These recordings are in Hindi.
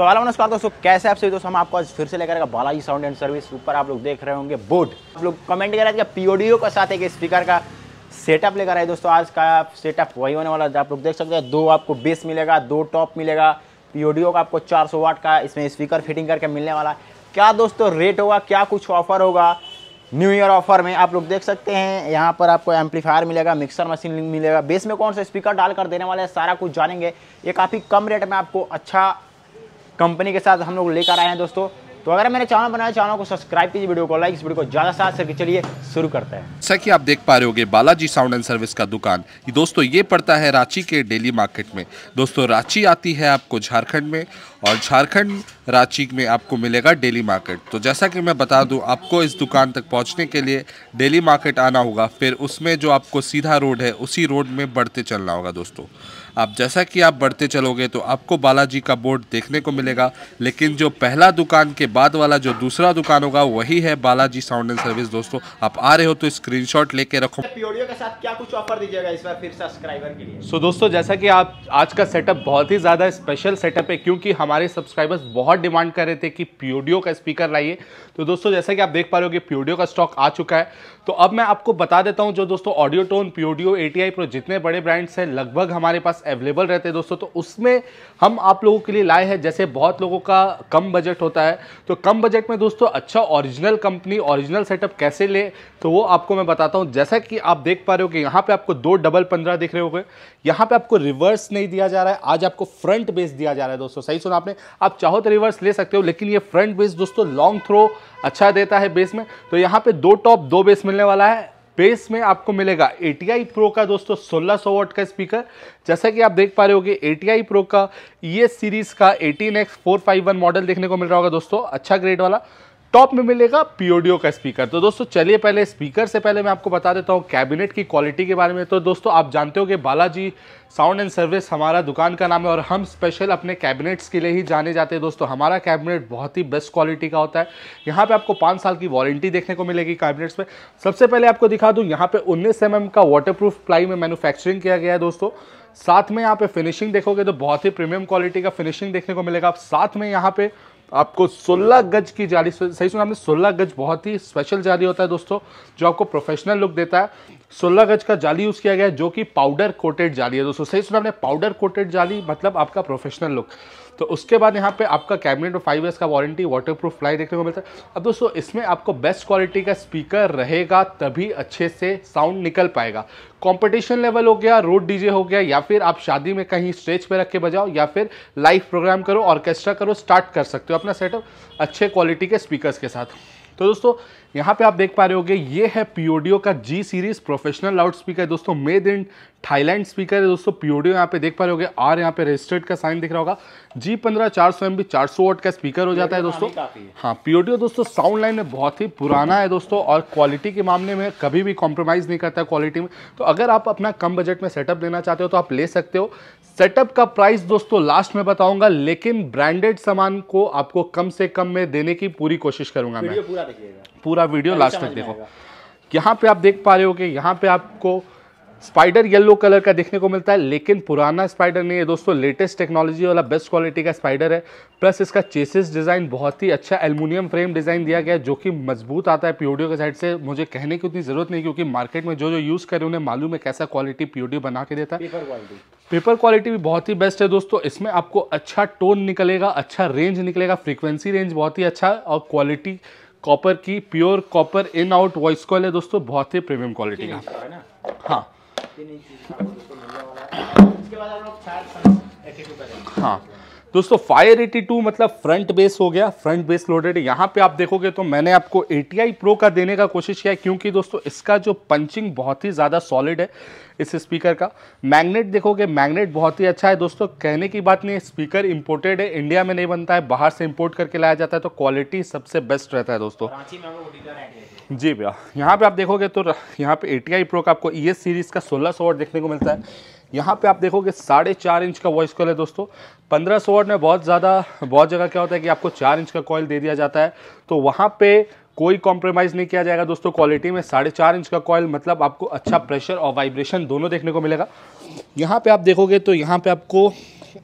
सो वाला नमस्कार दोस्तों कैसे आप सभी दोस्तों हम आपको आज फिर से लेकर बालाजी साउंड एंड सर्विस ऊपर आप लोग देख रहे होंगे बोर्ड आप लोग कमेंट कर रहे थे पीओडीओ के साथ एक स्पीकर का सेटअप लेकर आए दोस्तों आज का सेटअप वही होने वाला आप लोग देख सकते हैं दो आपको बेस मिलेगा दो टॉप मिलेगा पीओडीओ का आपको सौ वाट का इसमें स्पीकर फिटिंग करके मिलने वाला क्या दोस्तों रेट होगा क्या कुछ ऑफर होगा न्यू ईयर ऑफर में आप लोग देख सकते हैं यहाँ पर आपको एम्पलीफायर मिलेगा मिक्सर मशीन मिलेगा बेस में कौन सा स्पीकर डालकर देने वाला है सारा कुछ जानेंगे ये काफ़ी कम रेट में आपको अच्छा कंपनी के साथ हम लोग लेकर आए हैं दोस्तों तो अगर मैंने चैनल बनाया चैनल को सब्सक्राइब कीजिए वीडियो को लाइक इस वीडियो को ज्यादा साथ सर चलिए शुरू करते हैं जैसा कि आप देख पा रहे होगे बालाजी साउंड एंड सर्विस का दुकान दोस्तों ये पड़ता है रांची के डेली मार्केट में दोस्तों रांची आती है आपको झारखंड में और झारखंड रांची में आपको मिलेगा डेली मार्केट तो जैसा कि मैं बता दूं आपको इस दुकान तक पहुंचने के लिए डेली मार्केट आना होगा फिर उसमें जो आपको सीधा रोड है उसी रोड में बढ़ते चलना होगा दोस्तों आप जैसा कि आप बढ़ते चलोगे तो आपको बालाजी का बोर्ड देखने को मिलेगा लेकिन जो पहला दुकान के बाद वाला जो दूसरा दुकान होगा वही है बालाजी साउंड एंड सर्विस दोस्तों आप आ रहे हो तो शॉट लेके रखो पीओडियो अच्छा, के साथ क्या कुछ ऑफर दीजिएगा इस बार फिर सब्सक्राइबर के लिए सो so, दोस्तों जैसा की आप आज का सेटअप बहुत ही ज़्यादा स्पेशल सेटअप है क्योंकि हमारे सब्सक्राइबर्स बहुत डिमांड कर रहे थे कि प्योडियो का स्पीकर लाइए तो दोस्तों जैसा कि आप देख पा रहे हो कि प्योडियो का स्टॉक आ चुका है तो अब मैं आपको बता देता हूँ जो दोस्तों ऑडियो टोन प्योडियो एटीआई प्रो जितने बड़े ब्रांड्स हैं लगभग हमारे पास अवेलेबल रहते हैं दोस्तों तो उसमें हम आप लोगों के लिए लाए हैं जैसे बहुत लोगों का कम बजट होता है तो कम बजट में दोस्तों अच्छा ओरिजिनल कंपनी ओरिजिनल सेटअप कैसे ले तो वो आपको मैं बताता हूँ जैसा कि आप देख पा रहे हो कि यहाँ पर आपको दो डबल पंद्रह दिख रहे हो गए यहाँ पर आपको रिवर्स नहीं दिया जा रहा है आज आपको फ्रंट बेस दिया जा रहा है दोस्तों सही सुना आपने आप चाहो तो रिवर्स ले सकते हो लेकिन ये फ्रंट बेस दोस्तों लॉन्ग थ्रो अच्छा देता है बेस में तो यहाँ पे दो टॉप दो बेस मिलने वाला है बेस में आपको मिलेगा ए टी प्रो का दोस्तों 1600 वॉट का स्पीकर जैसा कि आप देख पा रहे हो ए टी प्रो का ये e सीरीज़ का एटीन एक्स मॉडल देखने को मिल रहा होगा दोस्तों अच्छा ग्रेड वाला टॉप में मिलेगा पीओडीओ का स्पीकर तो दोस्तों चलिए पहले स्पीकर से पहले मैं आपको बता देता हूँ कैबिनेट की क्वालिटी के बारे में तो दोस्तों आप जानते हो कि बालाजी साउंड एंड सर्विस हमारा दुकान का नाम है और हम स्पेशल अपने कैबिनेट्स के लिए ही जाने जाते हैं दोस्तों हमारा कैबिनेट बहुत ही बेस्ट क्वालिटी का होता है यहाँ पर आपको पाँच साल की वारंटी देखने को मिलेगी कैबिनेट्स में सबसे पहले आपको दिखा दूँ यहाँ पे उन्नीस एम का वाटर प्लाई में मैनुफैक्चरिंग किया गया है दोस्तों साथ में यहाँ पे फिनिशिंग देखोगे तो बहुत ही प्रीमियम क्वालिटी का फिनिशिंग देखने को मिलेगा आप साथ में यहाँ पे आपको 16 गज की जाली सही सुना आपने 16 गज बहुत ही स्पेशल जाली होता है दोस्तों जो आपको प्रोफेशनल लुक देता है सोलह गज का जाली यूज़ किया गया है जो कि पाउडर कोटेड जाली है दोस्तों सही सुना आपने पाउडर कोटेड जाली मतलब आपका प्रोफेशनल लुक तो उसके बाद यहाँ पे आपका कैबिनेट और फाइव ईयर्स का वारंटी वाटर प्रूफ फ्लाई देखने को मिलता है अब दोस्तों इसमें आपको बेस्ट क्वालिटी का स्पीकर रहेगा तभी अच्छे से साउंड निकल पाएगा कंपटीशन लेवल हो गया रोड डीजे हो गया या फिर आप शादी में कहीं स्टेज पे रख के बजाओ या फिर लाइव प्रोग्राम करो ऑर्केस्ट्रा करो स्टार्ट कर सकते हो अपना सेटअप अच्छे क्वालिटी के स्पीकर के साथ तो दोस्तों यहाँ पे आप देख पा रहे होंगे ये है पीओडीओ का G series professional loudspeaker दोस्तों मेड इन थाईलैंड स्पीकर है दोस्तों पीओडी यहाँ पे देख पा रहे होगे आर यहाँ पे रजिस्टर्ड का साइन दिख रहा होगा जी पंद्रह चार सौ एम बी चार सौ वोट का स्पीकर हो जाता है दोस्तों हाँ पीओडी दोस्तों साउंड लाइन में बहुत ही पुराना है दोस्तों और क्वालिटी के मामले में कभी भी कॉम्प्रोमाइज़ नहीं करता क्वालिटी में तो अगर आप अपना कम बजट में सेटअप लेना चाहते हो तो आप ले सकते हो सेटअप का प्राइस दोस्तों लास्ट में बताऊंगा लेकिन ब्रांडेड सामान को आपको कम से कम में देने की पूरी कोशिश करूंगा मैं पूरा वीडियो लास्ट तक देखो यहाँ पे आप देख पा रहे हो कि यहाँ पे आपको स्पाइडर येलो कलर का देखने को मिलता है लेकिन पुराना स्पाइडर नहीं है दोस्तों लेटेस्ट टेक्नोलॉजी वाला बेस्ट क्वालिटी का स्पाइडर है प्लस इसका चेसिस डिज़ाइन बहुत ही अच्छा एलमिनियम फ्रेम डिज़ाइन दिया गया है जो कि मजबूत आता है पीओडीओ के साइड से मुझे कहने की उतनी ज़रूरत नहीं क्योंकि मार्केट में जो जो यूज़ करें उन्हें मालूम है कैसा क्वालिटी पीओडीओ बना के देता है पेपर क्वालिटी भी बहुत ही बेस्ट है दोस्तों इसमें आपको अच्छा टोन निकलेगा अच्छा रेंज निकलेगा फ्रीक्वेंसी रेंज बहुत ही अच्छा और क्वालिटी कॉपर की pure copper in out voice coil है दोस्तों बहुत ही प्रीमियम क्वालिटी का हाँ हाँ दोस्तों फायर 82 मतलब फ्रंट बेस हो गया फ्रंट बेस लोडेड यहाँ पे आप देखोगे तो मैंने आपको ए टी प्रो का देने का कोशिश किया क्योंकि दोस्तों इसका जो पंचिंग बहुत ही ज़्यादा सॉलिड है इस स्पीकर का मैग्नेट देखोगे मैग्नेट बहुत ही अच्छा है दोस्तों कहने की बात नहीं स्पीकर इंपोर्टेड है इंडिया में नहीं बनता है बाहर से इम्पोर्ट करके लाया जाता है तो क्वालिटी सबसे बेस्ट रहता है दोस्तों जी भैया यहाँ पे आप देखोगे तो यहाँ पे ए प्रो का आपको ई e सीरीज़ का सोलह सौ देखने को मिलता है यहाँ पे आप देखोगे साढ़े चार इंच का वॉइस कॉल है दोस्तों पंद्रह सौ वाट में बहुत ज़्यादा बहुत जगह क्या होता है कि आपको चार इंच का कॉयल दे दिया जाता है तो वहाँ पे कोई कॉम्प्रोमाइज़ नहीं किया जाएगा दोस्तों क्वालिटी में साढ़े चार इंच का कॉयल मतलब आपको अच्छा प्रेशर और वाइब्रेशन दोनों देखने को मिलेगा यहाँ पर आप देखोगे तो यहाँ पे आपको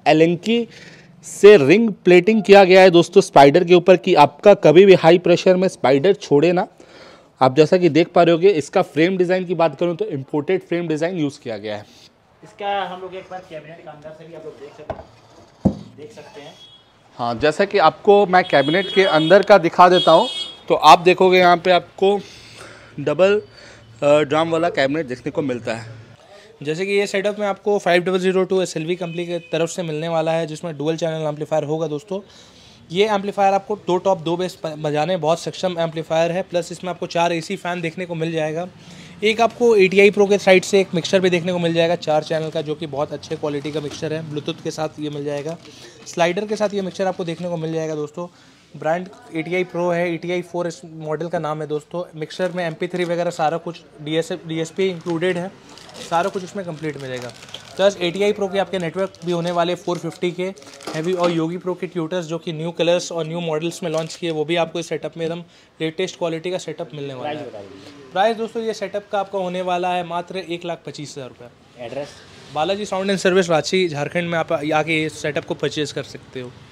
एलेंकी से रिंग प्लेटिंग किया गया है दोस्तों स्पाइडर के ऊपर कि आपका कभी भी हाई प्रेशर में स्पाइडर छोड़े ना आप जैसा कि देख पा रहे होगे इसका फ्रेम डिज़ाइन की बात करूँ तो इम्पोर्टेड फ्रेम डिज़ाइन यूज़ किया गया है इसका हम लोग एक बार कैबिनेट के अंदर से भी आप लोग देख सकते देख सकते हैं हाँ जैसा कि आपको मैं कैबिनेट के अंदर का दिखा देता हूँ तो आप देखोगे यहाँ पे आपको डबल ड्राम वाला कैबिनेट देखने को मिलता है जैसे कि ये सेटअप में आपको five double zero two S company की तरफ से मिलने वाला है जिसमें डुअल चैनल एम्पलीफायर होगा दोस्तों ये एम्पलीफायर आपको दो टॉप दो बेस बजाने बहुत सक्षम एम्पलीफायर है प्लस इसमें आपको चार ए फैन देखने को मिल जाएगा एक आपको ए टी आई प्रो के साइड से एक मिक्सर भी देखने को मिल जाएगा चार चैनल का जो कि बहुत अच्छे क्वालिटी का मिक्सर है ब्लूटूथ के साथ ये मिल जाएगा स्लाइडर के साथ ये मिक्सर आपको देखने को मिल जाएगा दोस्तों brand A T I pro है ए टी आई फोर इस मॉडल का नाम है दोस्तों मिक्सर में एम पी थ्री वगैरह सारा कुछ D S D S P included है सारा कुछ उसमें कंप्लीट मिलेगा प्लस ए टी प्रो के आपके नेटवर्क भी होने वाले 450 के हैवी और योगी प्रो के ट्यूटर्स जो कि न्यू कलर्स और न्यू मॉडल्स में लॉन्च किए वो भी आपको इस सेटअप में एकदम लेटेस्ट क्वालिटी का सेटअप मिलने वाला है प्राइस दोस्तों ये सेटअप का आपका होने वाला है मात्र एक लाख पच्चीस हज़ार रुपये address Balaji sound and service Ranchi Jharkhand में आप आके इस सेटअप को परचेज़ कर सकते हो